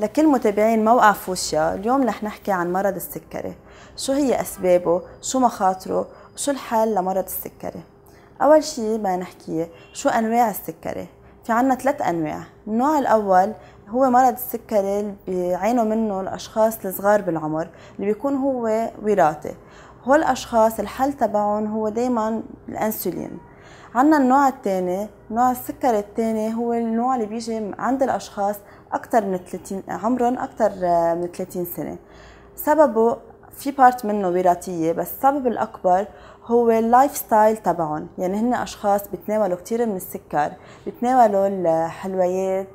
لكل متابعين موقع فوشيا اليوم رح نحكي عن مرض السكري شو هي أسبابه شو مخاطره وشو الحل لمرض السكري أول شي بدنا نحكي شو أنواع السكري في عنا ثلاث أنواع النوع الأول هو مرض السكري اللي بيعانوا منه الأشخاص الصغار بالعمر اللي بيكون هو وراثي هو الأشخاص الحل تبعهم هو دايما الأنسولين عنا النوع الثاني نوع السكر الثاني هو النوع اللي بيجي عند الأشخاص أكثر من 30 عمرهم أكثر من 30 سنة سببه في بارت منه وراثية بس السبب الأكبر هو اللايف ستايل تبعهم يعني هن أشخاص بتناولوا كثير من السكر بتناولوا الحلويات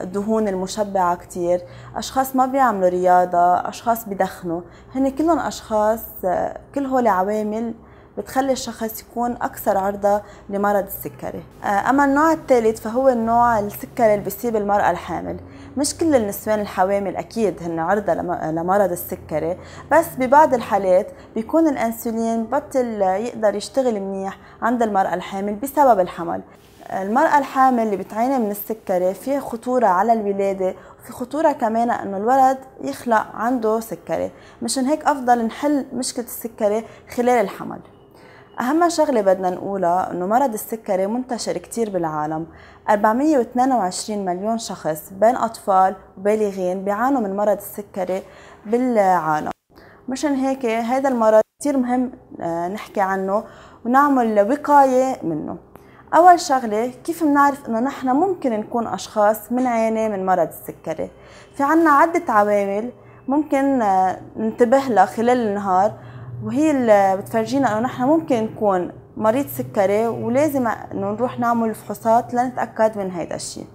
الدهون المشبعة كتير أشخاص ما بيعملوا رياضة أشخاص بدخنوا هن كلهم أشخاص كل هول عوامل بتخلي الشخص يكون أكثر عرضة لمرض السكري آه، أما النوع الثالث فهو النوع السكري اللي بيصيب المرأة الحامل مش كل النسوان الحوامل أكيد هن عرضة لمرض السكري بس ببعض الحالات بيكون الأنسولين بطل يقدر يشتغل منيح عند المرأة الحامل بسبب الحمل المرأة الحامل اللي بتعاني من السكري في خطورة على الولادة وفي خطورة كمان انه الولد يخلق عنده سكري مشان هيك افضل نحل مشكلة السكري خلال الحمل أهم شغلة بدنا نقولها إنه مرض السكري منتشر كتير بالعالم 422 مليون شخص بين أطفال وبالغين بيعانوا من مرض السكري بالعالم مشان هيك هذا المرض كتير مهم آه، نحكي عنه ونعمل وقاية منه أول شغلة كيف بنعرف إنه نحن ممكن نكون أشخاص منعانة من مرض السكري في عنا عدة عوامل ممكن آه، ننتبه لها خلال النهار وهي اللي بتفرجينا انه نحن ممكن نكون مريض سكري ولازم انه نروح نعمل فحوصات لنتاكد من هيدا الشيء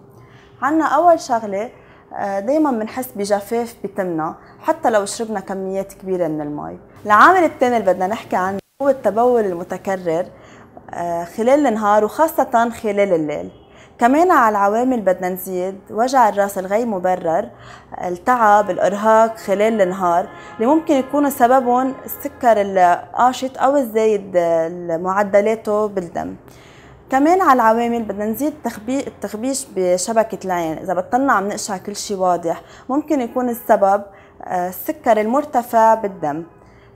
عنا اول شغله آه، دايما بنحس بجفاف بتمنا حتى لو شربنا كميات كبيره من المي العامل الثاني اللي بدنا نحكي عنه هو التبول المتكرر آه، خلال النهار وخاصه خلال الليل كمان على العوامل بدنا نزيد وجع الراس الغير مبرر التعب الارهاق خلال النهار اللي ممكن يكونوا سببهم السكر القاشط او الزايد معدلاته بالدم كمان على العوامل بدنا نزيد التخبيش بشبكة العين إذا بطلنا عم نقشع كل شي واضح ممكن يكون السبب آه، السكر المرتفع بالدم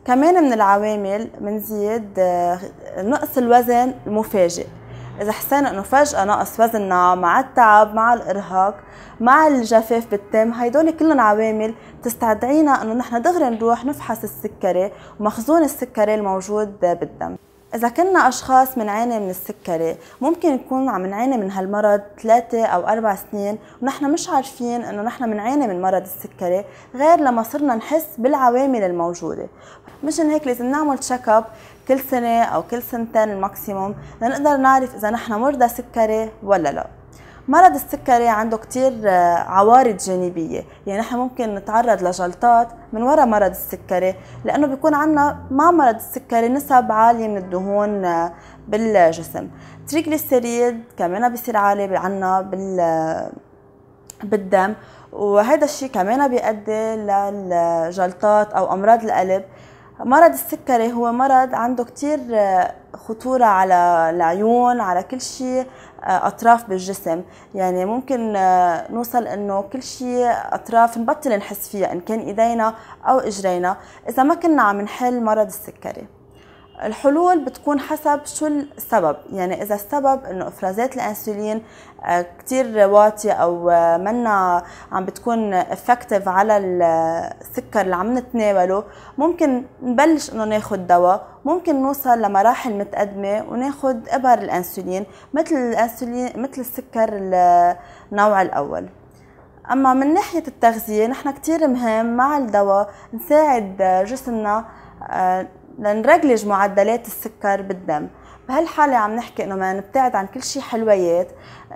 كمان من العوامل منزيد آه، نقص الوزن المفاجئ اذا حسينا انه فجاه نقص وزننا مع التعب مع الارهاق مع الجفاف بالتم هيدول كلهم عوامل تستدعينا انه نحن دغري نروح نفحص السكري ومخزون السكري الموجود بالدم إذا كنا أشخاص منعاني من السكري ممكن نكون عم نعاني من هالمرض ثلاثة أو أربع سنين ونحن مش عارفين إنه نحن بنعاني من مرض السكري غير لما صرنا نحس بالعوامل الموجودة مشان هيك لازم نعمل تشيك اب كل سنة أو كل سنتين الماكسيموم لنقدر نعرف إذا نحن مرضى سكري ولا لأ مرض السكري عنده كتير آه، عوارض جانبية يعني نحن ممكن نتعرض لجلطات من وراء مرض السكري لأنه بيكون عنا مع مرض السكري نسب عالية من الدهون آه، بالجسم تريجليسيريد كمان بصير عالي عنا بال آه، بالدم وهذا الشيء كمان بيؤدي للجلطات او امراض القلب مرض السكري هو مرض عنده كتير آه، خطورة على العيون على كل شيء آه، أطراف بالجسم يعني ممكن آه، نوصل إنه كل شيء أطراف نبطل نحس فيها إن كان إيدينا أو إجرينا إذا ما كنا عم نحل مرض السكري الحلول بتكون حسب شو السبب يعني إذا السبب إنه إفرازات الأنسولين آه، كتير واطية أو آه، منا عم بتكون افكتيف على السكر اللي عم نتناوله ممكن نبلش إنه ناخد دواء ممكن نوصل لمراحل متقدمة وناخد إبر الأنسولين مثل الأنسولين مثل السكر آه، النوع الأول أما من ناحية التغذية نحن كتير مهم مع الدواء نساعد جسمنا لنرجلج معدلات السكر بالدم بهالحالة عم نحكي انه ما نبتعد عن كل شيء حلويات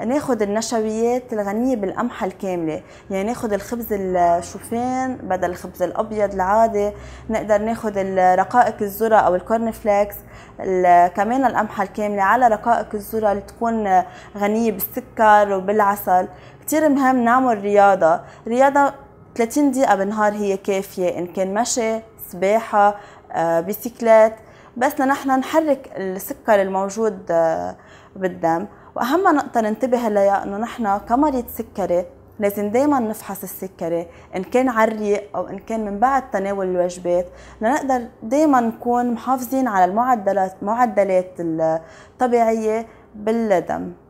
ناخد النشويات الغنية بالقمحة الكاملة يعني ناخد الخبز الشوفان بدل الخبز الابيض العادي نقدر ناخد رقائق الذرة او الكورن فليكس كمان القمحة الكاملة على رقائق الذرة اللي تكون غنية بالسكر وبالعسل كتير مهم نعمل رياضة رياضة 30 دقيقة بالنهار هي كافية إن كان مشي سباحة آه، بيسيكلات بس نحن نحرك السكر الموجود آه، بالدم واهم نقطه ننتبه لها انه نحن كمريض سكري لازم دايما نفحص السكري ان كان على الريق او ان كان من بعد تناول الوجبات لنقدر دايما نكون محافظين على المعدلات معدلات الطبيعيه بالدم